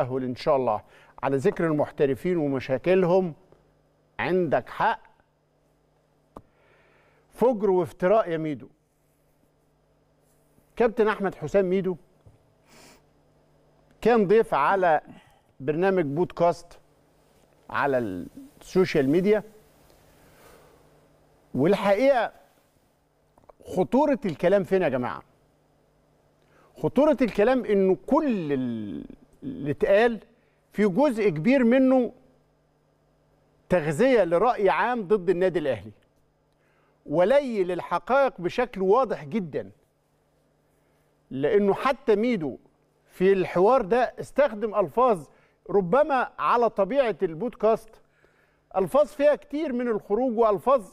تأهل ان شاء الله على ذكر المحترفين ومشاكلهم عندك حق فجر وافتراء يا ميدو كابتن احمد حسام ميدو كان ضيف على برنامج بودكاست على السوشيال ميديا والحقيقه خطوره الكلام فين يا جماعه خطوره الكلام انه كل اللي اتقال في جزء كبير منه تغذية لرأي عام ضد النادي الأهلي ولي للحقائق بشكل واضح جدا لأنه حتى ميدو في الحوار ده استخدم ألفاظ ربما على طبيعة البودكاست ألفاظ فيها كتير من الخروج وألفاظ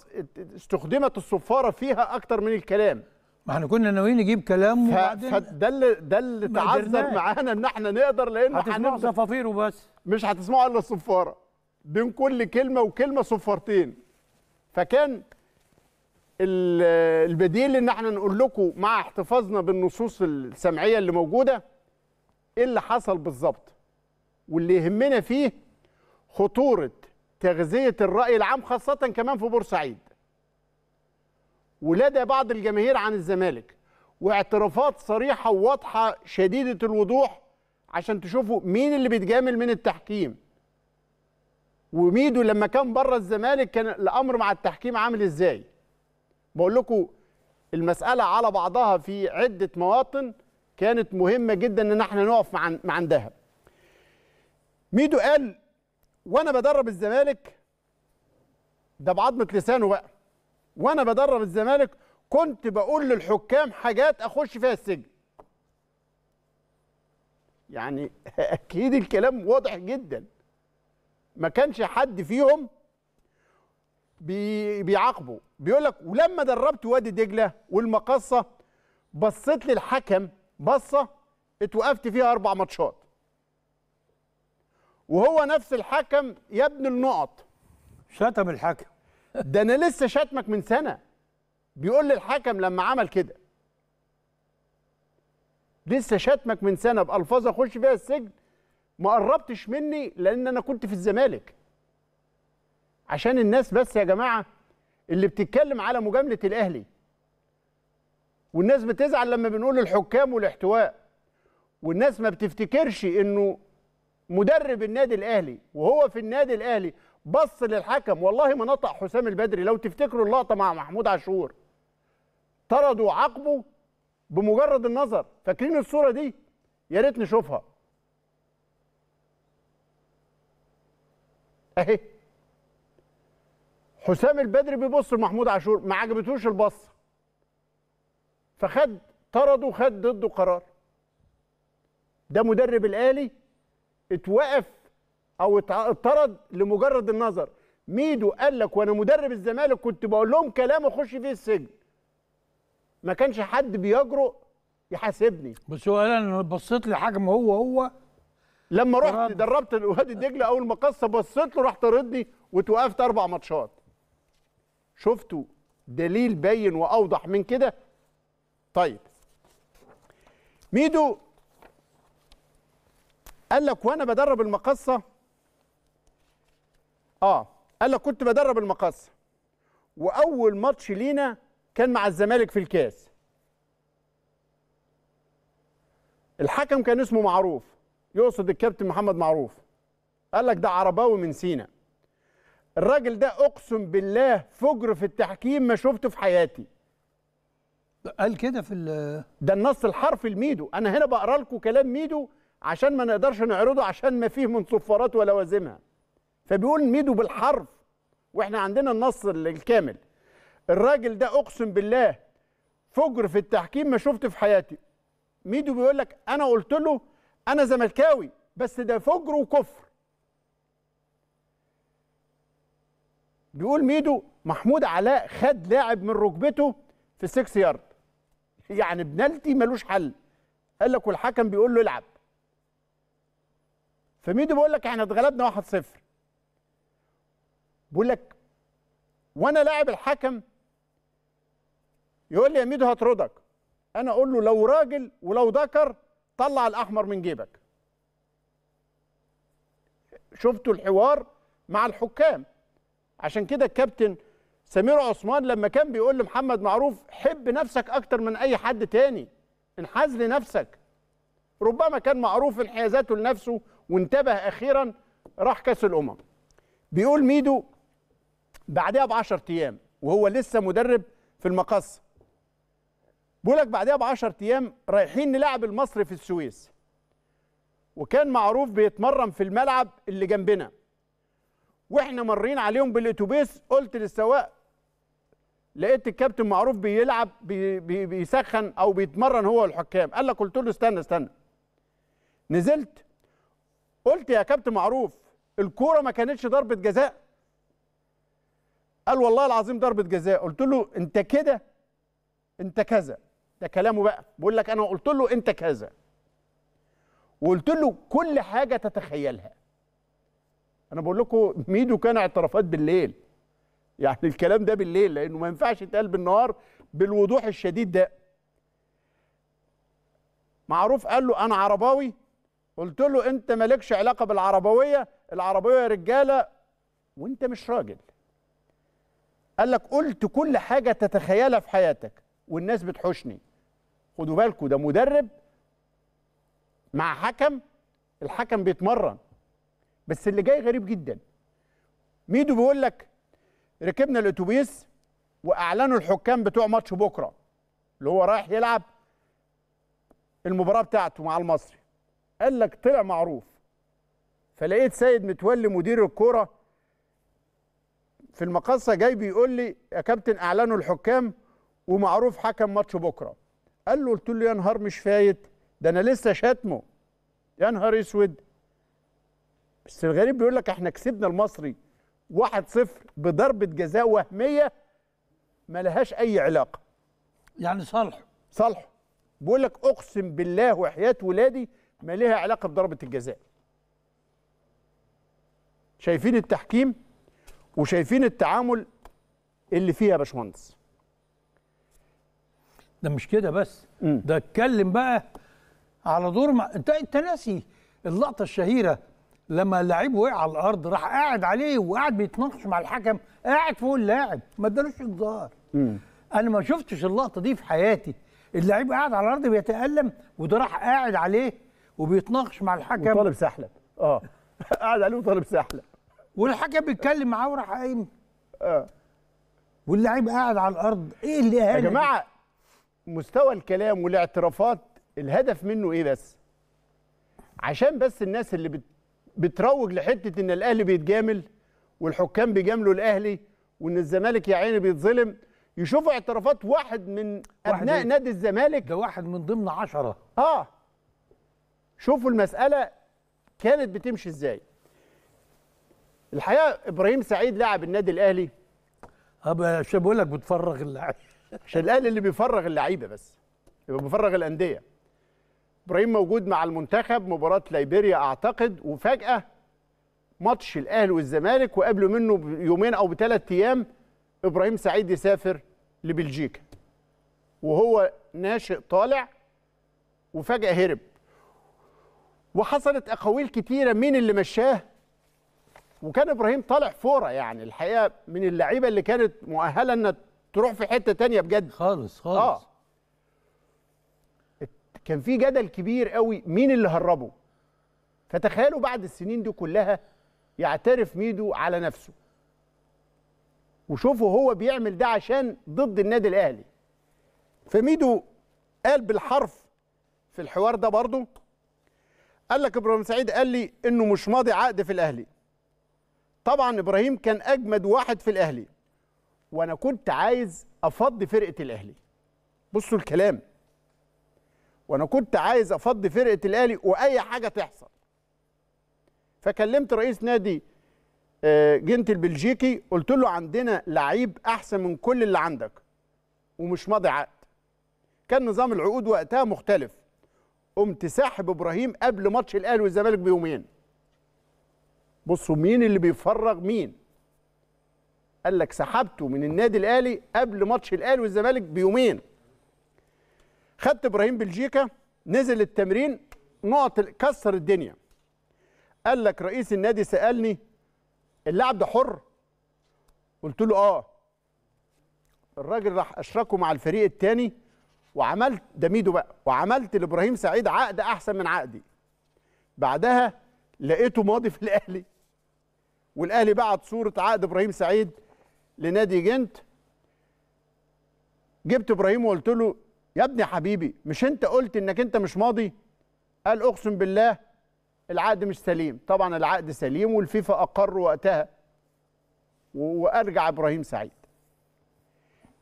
استخدمت الصفارة فيها أكتر من الكلام ما احنا كنا ناويين نجيب كلام وبعدين فده اللي ده اللي تعذر معانا ان احنا نقدر لان هتسمعوا صفافير وبس مش هتسمعوا الا الصفاره بين كل كلمه وكلمه صفارتين فكان البديل ان احنا نقول لكم مع احتفاظنا بالنصوص السمعيه اللي موجوده ايه اللي حصل بالظبط واللي يهمنا فيه خطوره تغذيه الراي العام خاصه كمان في بورسعيد ولدى بعض الجماهير عن الزمالك واعترافات صريحه وواضحه شديده الوضوح عشان تشوفوا مين اللي بيتجامل من التحكيم وميدو لما كان بره الزمالك كان الامر مع التحكيم عامل ازاي بقول لكم المساله على بعضها في عده مواطن كانت مهمه جدا ان احنا نقف مع مع عندها ميدو قال وانا بدرب الزمالك ده بعضمه لسانه بقى وانا بدرب الزمالك كنت بقول للحكام حاجات اخش فيها السجن يعني اكيد الكلام واضح جدا ما كانش حد فيهم بي بيعاقبه بيقول لك ولما دربت وادي دجله والمقصه بصيت للحكم بصه اتوقفت فيها اربع ماتشات وهو نفس الحكم يا ابن النقط شتم الحكم ده انا لسه شاتمك من سنه بيقول للحكم لما عمل كده لسه شاتمك من سنه بالفاظ اخش فيها السجن ما قربتش مني لان انا كنت في الزمالك عشان الناس بس يا جماعه اللي بتتكلم على مجامله الاهلي والناس بتزعل لما بنقول الحكام والاحتواء والناس ما بتفتكرش انه مدرب النادي الاهلي وهو في النادي الاهلي بص للحكم والله ما نطق حسام البدري لو تفتكروا اللقطه مع محمود عاشور طردوا عقبه بمجرد النظر فاكرين الصوره دي يا ريت نشوفها اهي حسام البدري بيبص لمحمود عاشور ما عجبتوش البصه فخد طرده خد ضده قرار ده مدرب الاهلي اتوقف او اتطرد لمجرد النظر ميدو قال لك وانا مدرب الزمالك كنت بقول لهم كلام اخش فيه السجن ما كانش حد بيجرؤ يحاسبني بس هو قال انا بصيت لحجم هو هو لما رحت دربت وادي دجله اول ما قصه بصيت له راح طردني وتوقفت اربع ماتشات شفتوا دليل باين واوضح من كده طيب ميدو قال لك وانا بدرب المقصه اه قال لك كنت بدرب المقصه واول ماتش لينا كان مع الزمالك في الكاس الحكم كان اسمه معروف يقصد الكابتن محمد معروف قال لك ده عرباوي من سينا الراجل ده اقسم بالله فجر في التحكيم ما شفته في حياتي قال كده في ده النص الحرفي لميدو انا هنا بقرا لكم كلام ميدو عشان ما نقدرش نعرضه عشان ما فيه صفارات ولا وازمها فبيقول ميدو بالحرف واحنا عندنا النص الكامل الراجل ده اقسم بالله فجر في التحكيم ما شفت في حياتي ميدو بيقول لك انا قلت له انا زملكاوي بس ده فجر وكفر بيقول ميدو محمود علاء خد لاعب من ركبته في 6 يارد يعني بنالتي ملوش حل قال لك والحكم بيقول له العب فميدو بيقول لك احنا اتغلبنا 1-0 بقول لك وانا لاعب الحكم يقول لي يا ميدو هطردك انا اقول له لو راجل ولو ذكر طلع الاحمر من جيبك شفتوا الحوار مع الحكام عشان كده الكابتن سمير عثمان لما كان بيقول لمحمد معروف حب نفسك اكتر من اي حد تاني انحاز لنفسك ربما كان معروف انحيازاته لنفسه وانتبه اخيرا راح كاس الامم بيقول ميدو بعدها ب 10 ايام وهو لسه مدرب في المقصه بيقول لك بعدها ب 10 ايام رايحين نلعب المصري في السويس وكان معروف بيتمرن في الملعب اللي جنبنا واحنا مارين عليهم بالاتوبيس قلت للسواق لقيت الكابتن معروف بيلعب بي بي بيسخن او بيتمرن هو والحكام قال لك قلت له استنى استنى نزلت قلت يا كابتن معروف الكوره ما كانتش ضربه جزاء قال والله العظيم ضربه جزاء قلت له انت كده انت كذا ده كلامه بقى بقول لك انا قلت له انت كذا وقلت له كل حاجه تتخيلها انا بقول لكم ميدو كان اعترافات بالليل يعني الكلام ده بالليل لانه ما ينفعش يتقال بالنهار بالوضوح الشديد ده معروف قال له انا عرباوي قلت له انت مالكش علاقه بالعربويه العربويه رجاله وانت مش راجل قال لك قلت كل حاجه تتخيلها في حياتك والناس بتحوشني خدوا بالكم ده مدرب مع حكم الحكم بيتمرن بس اللي جاي غريب جدا ميدو بيقول لك ركبنا الاتوبيس واعلنوا الحكام بتوع ماتش بكره اللي هو رايح يلعب المباراه بتاعته مع المصري قال لك طلع معروف فلقيت سيد متولي مدير الكوره في المقصه جاي بيقول لي يا كابتن اعلنوا الحكام ومعروف حكم ماتش بكره قال له قلت له يا نهار مش فايت ده انا لسه شاتمه يا نهار اسود بس الغريب بيقول لك احنا كسبنا المصري 1-0 بضربه جزاء وهميه ما لهاش اي علاقه يعني صالحه صالحه بيقول لك اقسم بالله وحياه ولادي ما لها علاقه بضربه الجزاء شايفين التحكيم وشايفين التعامل اللي فيها يا باشمهندس ده مش كده بس م. ده اتكلم بقى على دور ما انت انت ناسي اللقطه الشهيره لما اللعيب وقع على الارض راح قاعد عليه وقاعد بيتناقش مع الحكم قاعد فوق اللاعب ما ادالوش انذار انا ما شفتش اللقطه دي في حياتي اللعيب قاعد على الارض بيتالم وده راح قاعد عليه وبيتناقش مع الحكم وطالب سحلب اه قاعد عليه وطالب سحلب والحكم بيتكلم معاه وراح قايم اه واللعيب قاعد على الارض ايه اللي يا جماعه مستوى الكلام والاعترافات الهدف منه ايه بس عشان بس الناس اللي بت... بتروج لحته ان الاهلي بيتجامل والحكام بيجاملوا الاهلي وان الزمالك يا عيني بيتظلم يشوفوا اعترافات واحد من ابناء واحد نادي الزمالك ده واحد من ضمن عشرة اه شوفوا المساله كانت بتمشي ازاي الحقيقه ابراهيم سعيد لاعب النادي الاهلي اه عشان بقول لك بتفرغ اللعيبه عشان الاهلي اللي بيفرغ اللعيبه بس يبقى بيفرغ الانديه ابراهيم موجود مع المنتخب مباراه ليبيريا اعتقد وفجاه ماتش الاهلي والزمالك وقبله منه بيومين او بثلاث ايام ابراهيم سعيد يسافر لبلجيكا وهو ناشئ طالع وفجاه هرب وحصلت اقاويل كتيره مين اللي مشاه وكان ابراهيم طالع فوره يعني الحقيقه من اللعيبه اللي كانت مؤهله انها تروح في حته تانية بجد خالص خالص آه. كان في جدل كبير قوي مين اللي هربه فتخيلوا بعد السنين دي كلها يعترف ميدو على نفسه وشوفوا هو بيعمل ده عشان ضد النادي الاهلي فميدو قال بالحرف في الحوار ده برضه قال لك ابراهيم سعيد قال لي انه مش ماضي عقد في الاهلي طبعا ابراهيم كان اجمد واحد في الاهلي وانا كنت عايز افضي فرقه الاهلي بصوا الكلام وانا كنت عايز افضي فرقه الاهلي واي حاجه تحصل فكلمت رئيس نادي آه، جنت البلجيكي قلت له عندنا لعيب احسن من كل اللي عندك ومش ماضي عقد كان نظام العقود وقتها مختلف قمت ساحب ابراهيم قبل ماتش الاهلي والزمالك بيومين بصوا مين اللي بيفرغ مين قال لك سحبته من النادي الاهلي قبل ماتش الاهلي والزمالك بيومين خدت ابراهيم بلجيكا نزل التمرين نقط كسر الدنيا قال لك رئيس النادي سالني اللاعب ده حر قلت له اه الراجل راح اشركه مع الفريق الثاني وعملت ده ميدو بقى وعملت لابراهيم سعيد عقد احسن من عقدي بعدها لقيته ماضي في الاهلي والاهلي بعت صوره عقد ابراهيم سعيد لنادي جنت جبت ابراهيم وقلت له يا ابني حبيبي مش انت قلت انك انت مش ماضي قال اقسم بالله العقد مش سليم طبعا العقد سليم والفيفا اقر وقتها وارجع ابراهيم سعيد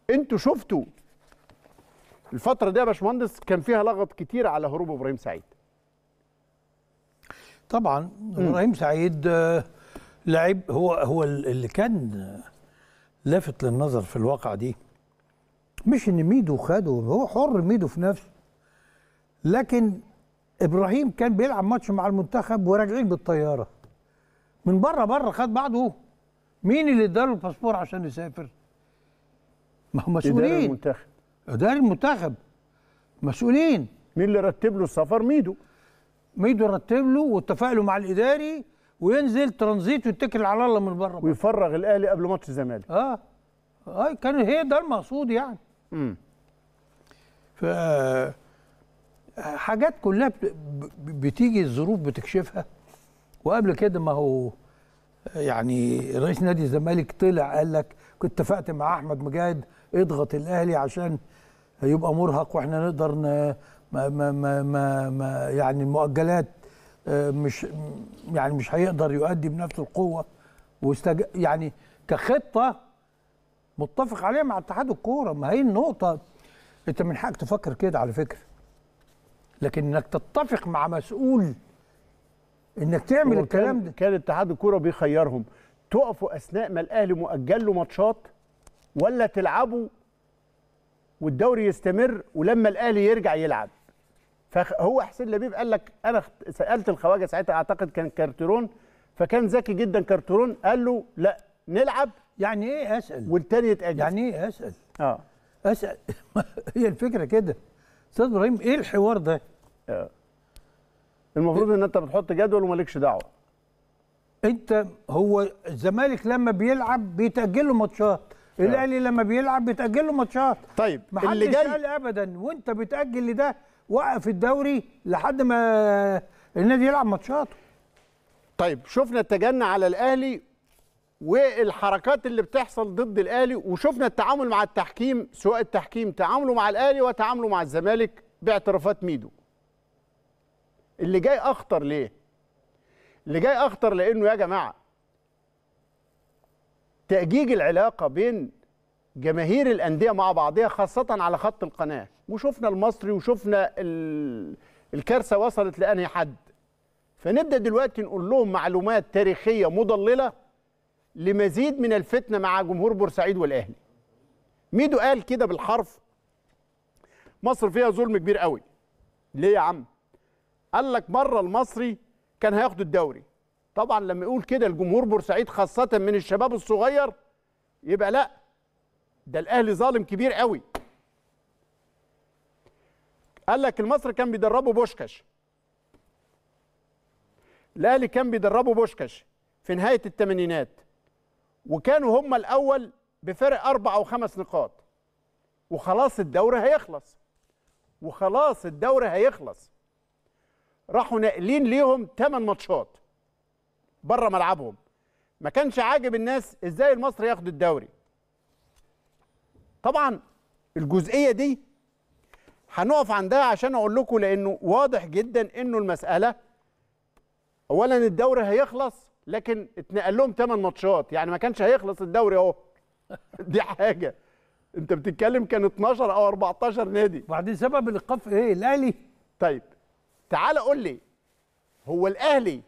انتوا شفتوا الفتره دي يا باشمهندس كان فيها لغط كتير على هروب ابراهيم سعيد طبعا ابراهيم سعيد آه لعيب هو هو اللي كان لافت للنظر في الواقعه دي مش ان ميدو خده هو حر ميدو في نفسه لكن ابراهيم كان بيلعب ماتش مع المنتخب وراجعين بالطياره من بره بره خد بعضه مين اللي اداله الباسبور عشان يسافر؟ ما هم مسؤولين اداره المنتخب اداره المنتخب مسؤولين مين اللي رتب له السفر ميدو ميدو رتب له واتفق له مع الاداري وينزل ترانزيت ويتكل على الله من بره ويفرغ الاهلي قبل ماتش الزمالك اه اه كان هي ده المقصود يعني امم ف حاجات كلها بتيجي الظروف بتكشفها وقبل كده ما هو يعني رئيس نادي الزمالك طلع قال لك كنت اتفقت مع احمد مجاهد اضغط الاهلي عشان يبقى مرهق واحنا نقدر ما ما ما ما يعني المؤجلات آه، مش يعني مش هيقدر يؤدي بنفس القوه واستج... يعني كخطه متفق عليها مع اتحاد الكوره ما هي النقطه انت من حقك تفكر كده على فكره لكن انك تتفق مع مسؤول انك تعمل الكلام ده كان اتحاد الكوره بيخيرهم تقفوا اثناء ما الاهلي مؤجل له ماتشات ولا تلعبوا والدوري يستمر ولما الاهلي يرجع يلعب فهو حسين لبيب قال لك انا سالت الخواجه ساعتها اعتقد كان كارترون فكان ذكي جدا كارترون قال له لا نلعب يعني ايه اسال والتاني يتاجل يعني ايه اسال اه اسال هي الفكره كده استاذ ابراهيم ايه الحوار ده اه المفروض ان انت بتحط جدول ومالكش دعوه انت هو الزمالك لما بيلعب بيتاجل له ماتشات آه. الاهلي لما بيلعب بيتاجل له ماتشات طيب محدش اللي جاي ابدا وانت بتاجل لده وقف الدوري لحد ما النادي يلعب ماتشاته طيب شفنا التجني على الاهلي والحركات اللي بتحصل ضد الاهلي وشفنا التعامل مع التحكيم سواء التحكيم تعامله مع الاهلي وتعامله مع الزمالك باعترافات ميدو اللي جاي اخطر ليه اللي جاي اخطر لانه يا جماعه تاجيج العلاقه بين جماهير الانديه مع بعضها خاصه على خط القناه وشفنا المصري وشفنا الكارثه وصلت لانهي حد فنبدا دلوقتي نقول لهم معلومات تاريخيه مضلله لمزيد من الفتنه مع جمهور بورسعيد والاهلي ميدو قال كده بالحرف مصر فيها ظلم كبير قوي ليه يا عم قال لك مره المصري كان هياخد الدوري طبعا لما يقول كده الجمهور بورسعيد خاصه من الشباب الصغير يبقى لا ده الاهلي ظالم كبير قوي قال لك المصري كان بيدربه بوشكش الاهلي كان بيدربه بوشكش في نهايه الثمانينات وكانوا هم الاول بفرق اربع او خمس نقاط وخلاص الدوري هيخلص وخلاص الدوري هيخلص راحوا ناقلين ليهم ثمان ماتشات بره ملعبهم ما كانش عاجب الناس ازاي المصري ياخد الدوري طبعا الجزئيه دي هنقف عندها عشان اقول لكم لانه واضح جدا انه المساله اولا الدوري هيخلص لكن اتنقل لهم 8 ماتشات يعني ما كانش هيخلص الدوري اهو دي حاجه انت بتتكلم كان 12 او 14 نادي وبعدين سبب الايقاف ايه الاهلي طيب تعال قول لي هو الاهلي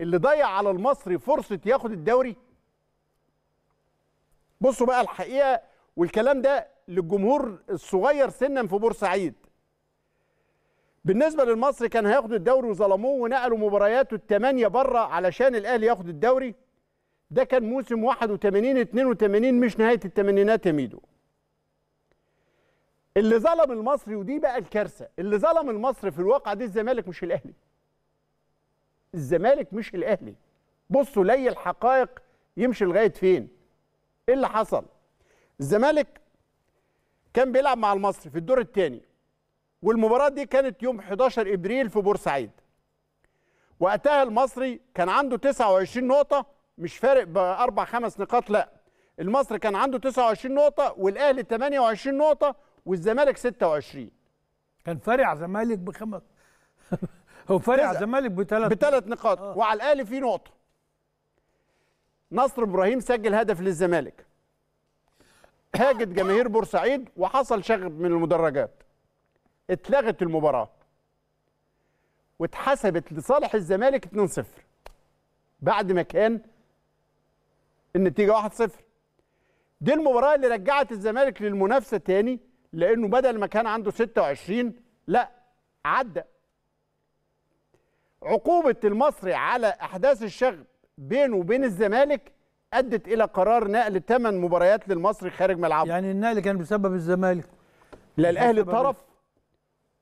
اللي ضيع على المصري فرصه ياخد الدوري بصوا بقى الحقيقه والكلام ده للجمهور الصغير سنا في بورسعيد بالنسبه للمصري كان هياخد الدوري وظلموه ونقلوا مبارياته الثمانيه بره علشان الاهلي ياخد الدوري ده كان موسم 81 82 مش نهايه الثمانينات يا ميدو اللي ظلم المصري ودي بقى الكارثه اللي ظلم المصري في الواقع دي الزمالك مش الاهلي الزمالك مش الاهلي بصوا لي الحقائق يمشي لغايه فين ايه اللي حصل الزمالك كان بيلعب مع المصري في الدور الثاني والمباراه دي كانت يوم 11 ابريل في بورسعيد وقتها المصري كان عنده 29 نقطه مش فارق باربع خمس نقاط لا المصري كان عنده 29 نقطه والاهلي 28 نقطه والزمالك 26 كان فارق على الزمالك بخمس هو فارق على الزمالك بثلاث بثلاث نقاط آه. وعلى الاهلي في نقطه نصر ابراهيم سجل هدف للزمالك هاجت جماهير بورسعيد وحصل شغب من المدرجات اتلغت المباراه واتحسبت لصالح الزمالك 2-0 بعد ما كان النتيجه 1-0 دي المباراه اللي رجعت الزمالك للمنافسه تاني لانه بدل ما كان عنده 26 لا عدى عقوبه المصري على احداث الشغب بينه وبين الزمالك ادت الى قرار نقل ثمان مباريات للمصري خارج ملعبه يعني النقل كان بسبب الزمالك لا الاهلي طرف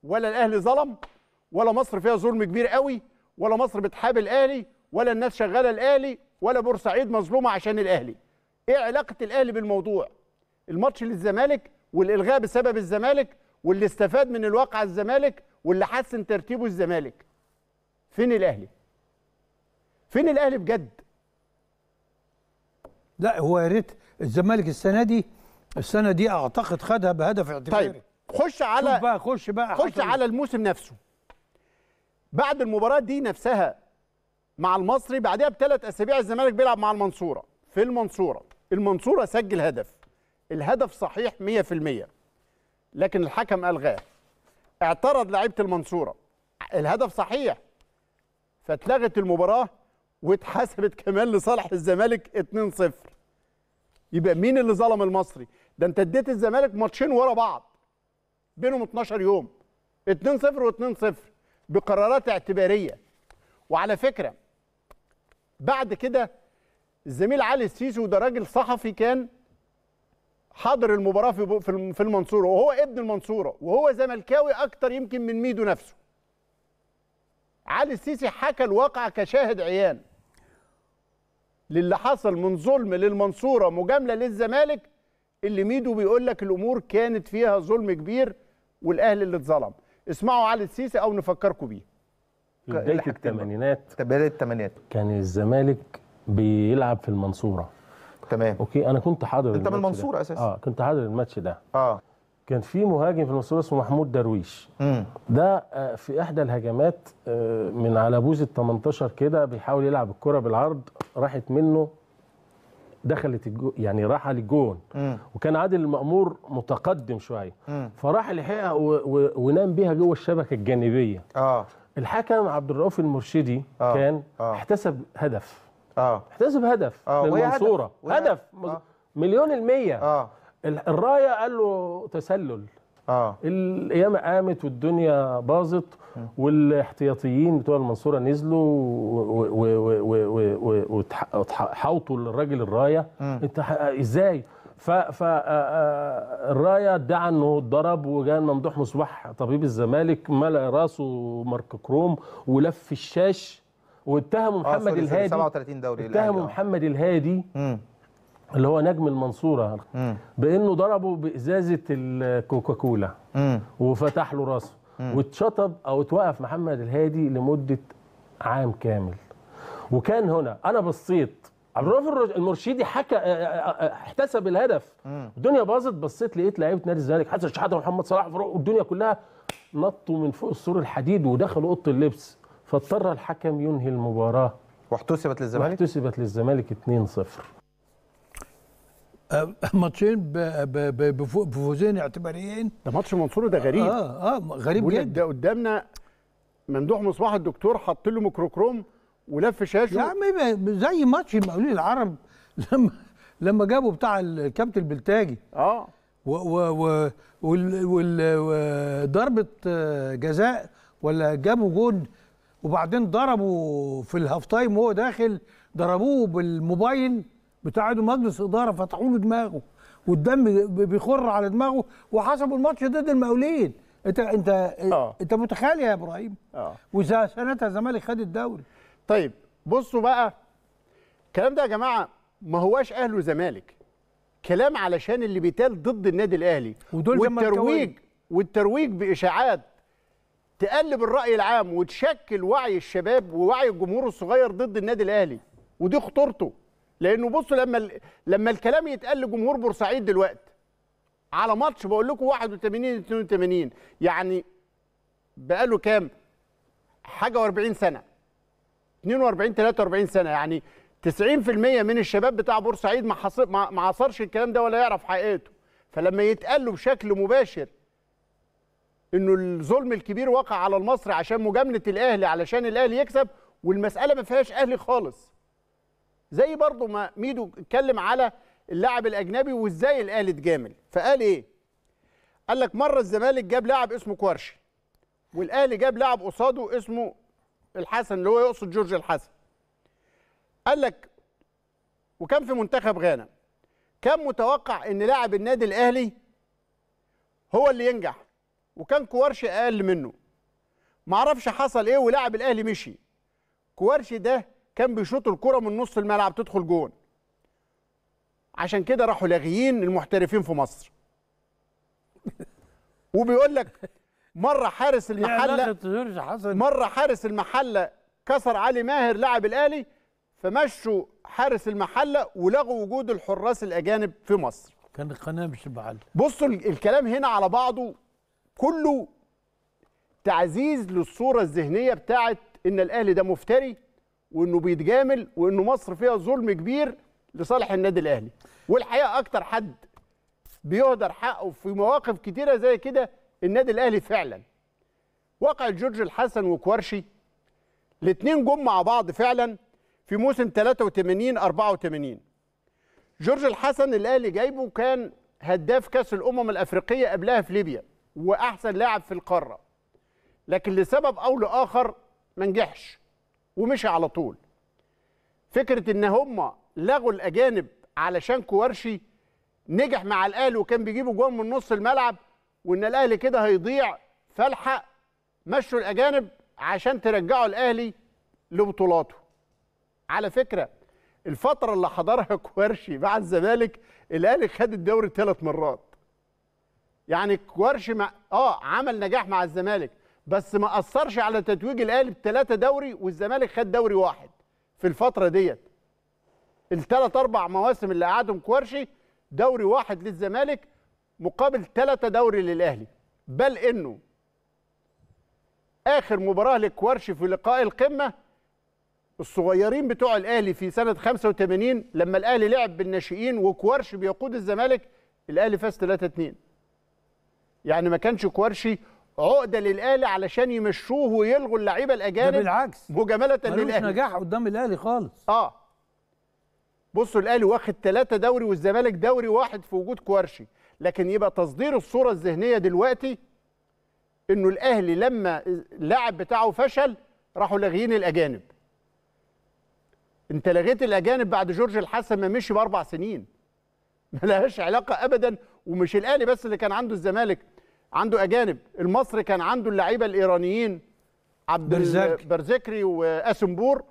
ولا الاهلي ظلم ولا مصر فيها ظلم كبير قوي ولا مصر بتحاب الاهلي ولا الناس شغاله الاهلي ولا بورسعيد مظلومه عشان الاهلي ايه علاقه الاهلي بالموضوع الماتش للزمالك والالغاء بسبب الزمالك واللي استفاد من الواقعه الزمالك واللي حسن ترتيبه الزمالك فين الاهلي فين الاهلي بجد لا هو يا ريت الزمالك السنه دي السنه دي اعتقد خدها بهدف اعتباري طيب خش على بقى خش بقى خش على الموسم نفسه بعد المباراه دي نفسها مع المصري بعدها بثلاث اسابيع الزمالك بيلعب مع المنصوره في المنصوره المنصوره سجل هدف الهدف صحيح 100% لكن الحكم الغاه اعترض لعيبه المنصوره الهدف صحيح فاتلغت المباراه واتحسبت كمان لصالح الزمالك 2-0 يبقى مين اللي ظلم المصري ده انت اديت الزمالك ماتشين ورا بعض بينهم 12 يوم 2-0 و2-0 بقرارات اعتباريه وعلى فكره بعد كده الزميل علي السيسي وده راجل صحفي كان حاضر المباراه في في المنصوره وهو ابن المنصوره وهو زملكاوي اكتر يمكن من ميدو نفسه علي السيسي حكى الواقع كشاهد عيان للي حصل من ظلم للمنصورة مجاملة للزمالك اللي ميدو بيقول لك الأمور كانت فيها ظلم كبير والأهل اللي اتظلم اسمعوا علي السيسي أو نفكركم بيه بداية الثمانينات بداية الثمانينات كان الزمالك بيلعب في المنصورة تمام اوكي انا كنت حاضر انت من المنصورة اساسا اه كنت حاضر الماتش ده اه كان في مهاجم في المنصوره اسمه محمود درويش مم. ده آه، في احدى الهجمات آه، من على بوز ال 18 كده بيحاول يلعب الكره بالعرض راحت منه دخلت الجو يعني راح للجون وكان عادل المأمور متقدم شويه فراح لحقها ونام بيها جوه الشبكه الجانبيه اه الحكم عبد الرؤوف المرشدي آه. كان آه. احتسب هدف اه احتسب هدف آه. للمنصوره هدف, هدف. آه. مليون المية آه. الرايه قال له تسلل اه القيامه قامت والدنيا باظت والاحتياطيين بتوع المنصوره نزلوا وحاوطوا للراجل الرايه انت ازاي فالرايه آه، آه، ادعى انه اتضرب وجاء ممدوح مصباح طبيب الزمالك ملا راسه مارك كروم ولف الشاش واتهموا آه، محمد الهادي 37 دوري اتهموا محمد الهادي اللي هو نجم المنصورة بأنه ضربه بإزازة الكوكاكولا وفتح له راسه واتشطب أو اتوقف محمد الهادي لمدة عام كامل وكان هنا أنا بصيت عبد المرشدي حكى احتسب الهدف الدنيا باظت بصيت لقيت لعيبه نادي الزمالك حسن شحاته ومحمد صلاح والدنيا كلها نطوا من فوق السور الحديد ودخلوا اوضه اللبس فاضطر الحكم ينهي المباراه واحتسبت للزمالك واحتسبت للزمالك 2-0 ماتشين بفوزين اعتباريين ده ماتش منصور ده غريب اه اه غريب جدا ده قدامنا ممدوح مصباح الدكتور حط له ميكروكروم ولف شاشه يا عم زي ماتش المقاولين العرب لما لما جابوا بتاع الكابتن البلتاجي اه و و وضربه آه، جزاء ولا جابوا جون وبعدين ضربوا في الهاف تايم وهو داخل ضربوه بالموبايل عضو مجلس اداره فتحوا له دماغه والدم بيخر على دماغه وحسبوا الماتش ضد المقاولين انت انت آه. انت متخيل يا ابراهيم اه واذا سنتها الزمالك خد الدوري طيب بصوا بقى الكلام ده يا جماعه ما هواش اهلي وزمالك كلام علشان اللي بيتقال ضد النادي الاهلي ودول والترويج والترويج باشاعات تقلب الراي العام وتشكل وعي الشباب ووعي الجمهور الصغير ضد النادي الاهلي ودي خطورته لانه بصوا لما ال... لما الكلام يتقال لجمهور بورسعيد دلوقتي على ماتش بقول لكم 81 82 يعني بقاله كام حاجه و40 سنه 42 43 سنه يعني 90% من الشباب بتاع بورسعيد ما حصل ما عصرش الكلام ده ولا يعرف حقيقته فلما يتقال له بشكل مباشر انه الظلم الكبير وقع على المصري عشان مجامله الاهلي علشان الاهلي يكسب والمساله ما فيهاش اهلي خالص زي برضو ما ميدو اتكلم على اللاعب الاجنبي وازاي الاهلي اتجامل فقال ايه قال لك مره الزمالك جاب لاعب اسمه كوارشي والاهلي جاب لاعب قصاده اسمه الحسن اللي هو يقصد جورج الحسن قال لك وكان في منتخب غانا كان متوقع ان لاعب النادي الاهلي هو اللي ينجح وكان كوارشي اقل منه معرفش حصل ايه ولاعب الاهلي مشي كوارشي ده كان بيشوط الكره من نص الملعب تدخل جون عشان كده راحوا لاغيين المحترفين في مصر وبيقول لك مره حارس المحله مره حارس المحله كسر علي ماهر لاعب الاهلي فمشوا حارس المحله ولغوا وجود الحراس الاجانب في مصر كان القناه مش محل بصوا الكلام هنا على بعضه كله تعزيز للصوره الذهنيه بتاعه ان الاهلي ده مفتري وانه بيتجامل وانه مصر فيها ظلم كبير لصالح النادي الاهلي والحقيقه اكتر حد بيهدر حقه في مواقف كتيره زي كده النادي الاهلي فعلا واقع جورج الحسن وكورشي الاثنين جم مع بعض فعلا في موسم 83 84 جورج الحسن الاهلي جايبه كان هداف كاس الامم الافريقيه قبلها في ليبيا واحسن لاعب في القاره لكن لسبب او لاخر ما نجحش ومشي على طول فكره ان هم لغوا الاجانب علشان كوارشي نجح مع الاهلي وكان بيجيبوا جوان من نص الملعب وان الاهلي كده هيضيع فالحق مشوا الاجانب عشان ترجعوا الاهلي لبطولاته على فكره الفتره اللي حضرها كوارشي مع الزمالك الاهلي خد الدوري ثلاث مرات يعني كوارشي مع... اه عمل نجاح مع الزمالك بس ما اثرش على تتويج الاهلي بثلاثه دوري والزمالك خد دوري واحد في الفتره ديت الثلاث اربع مواسم اللي قعدهم كوارشي دوري واحد للزمالك مقابل ثلاثه دوري للاهلي بل انه اخر مباراه لكوارشي في لقاء القمه الصغيرين بتوع الاهلي في سنه 85 لما الاهلي لعب بالناشئين وكوارشي بيقود الزمالك الاهلي فاز 3-2 يعني ما كانش كوارشي عقده للاهلي علشان يمشوه ويلغوا اللعيبه الاجانب ده بالعكس مجامله للاهلي نجاح قدام الاهلي خالص اه بصوا الاهلي واخد ثلاثه دوري والزمالك دوري واحد في وجود كوارشي لكن يبقى تصدير الصوره الذهنيه دلوقتي انه الاهلي لما اللاعب بتاعه فشل راحوا لاغيين الاجانب انت لغيت الاجانب بعد جورج الحسن ما مشي باربع سنين ملهاش علاقه ابدا ومش الاهلي بس اللي كان عنده الزمالك عنده اجانب المصري كان عنده اللعيبه الايرانيين عبد برزكري واسنبور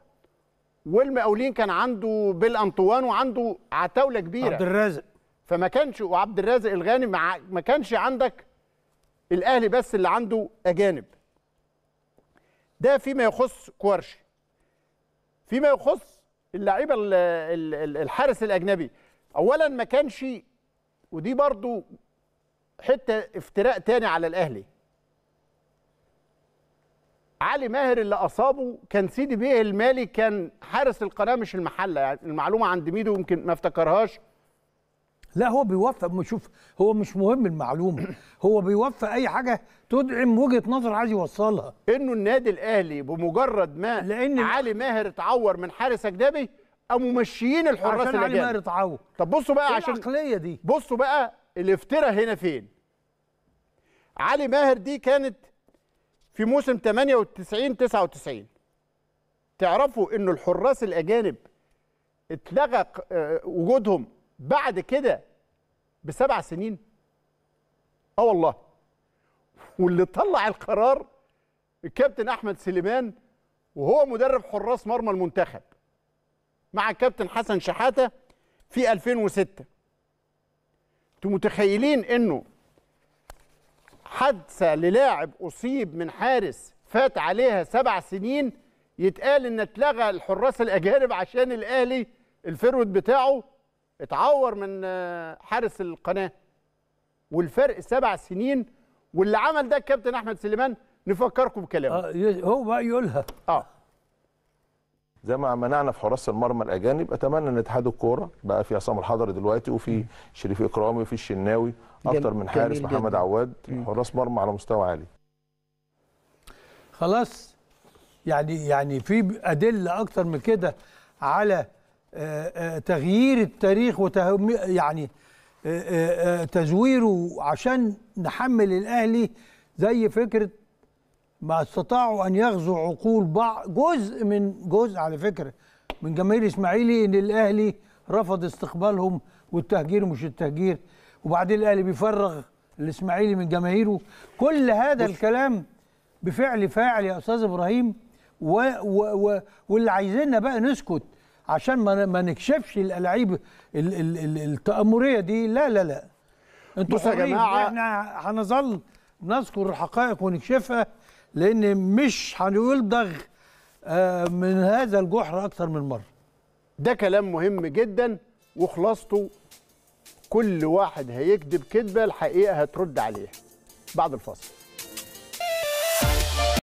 والمقاولين كان عنده بيل انطوان وعنده عتاوله كبيره عبد الرازق فما كانش وعبد الرازق الغاني ما كانش عندك الاهلي بس اللي عنده اجانب ده فيما يخص كوارشي فيما يخص اللعيبه الحارس الاجنبي اولا ما كانش ودي برضو حته افتراء تاني على الاهلي علي ماهر اللي اصابه كان سيدي بيه المالي كان حارس القناه مش المحله يعني المعلومه عند ميدو يمكن ما افتكرهاش لا هو بيوفق شوف هو مش مهم المعلومه هو بيوفق اي حاجه تدعم وجهه نظر عايز يوصلها انه النادي الاهلي بمجرد ما لان علي ماهر اتعور من حارس اجنبي قاموا ممشيين الحراس الاجانب عشان علي ماهر اتعور طب بصوا بقى إيه عشان العقليه دي بصوا بقى الافتراء هنا فين علي ماهر دي كانت في موسم 98 99 تعرفوا انه الحراس الاجانب اتلغى آه، وجودهم بعد كده بسبع سنين اه والله واللي طلع القرار الكابتن احمد سليمان وهو مدرب حراس مرمى المنتخب مع الكابتن حسن شحاته في 2006 انتم متخيلين انه حادثه للاعب اصيب من حارس فات عليها سبع سنين يتقال ان اتلغى الحراس الاجانب عشان الاهلي الفرود بتاعه اتعور من آه، حارس القناه والفرق سبع سنين واللي عمل ده الكابتن احمد سليمان نفكركم بكلامه آه هو بقى يقولها اه زي ما منعنا في حراس المرمى الاجانب اتمنى ان اتحاد الكوره بقى في عصام الحضري دلوقتي وفي شريف اكرامي وفي الشناوي اكتر من حارس محمد عواد حراس مرمى على مستوى عالي خلاص يعني يعني في ادله اكتر من كده على آه، آه، تغيير التاريخ وتهم يعني آه، تزويره عشان نحمل الاهلي زي فكره ما استطاعوا ان يغزوا عقول بعض جزء من جزء على فكره من جماهير الاسماعيلي ان الاهلي رفض استقبالهم والتهجير مش التهجير وبعدين الاهلي بيفرغ الاسماعيلي من جماهيره كل هذا الكلام بفعل فاعل يا استاذ ابراهيم و و و واللي عايزيننا بقى نسكت عشان ما ما نكشفش الالاعيب التامريه دي لا لا لا انتوا يا جماعه احنا هنظل نذكر الحقائق ونكشفها لان مش هيلدغ آه، من هذا الجحر اكتر من مره ده كلام مهم جدا وخلاصته كل واحد هيكذب كذبه الحقيقه هترد عليها بعد الفاصل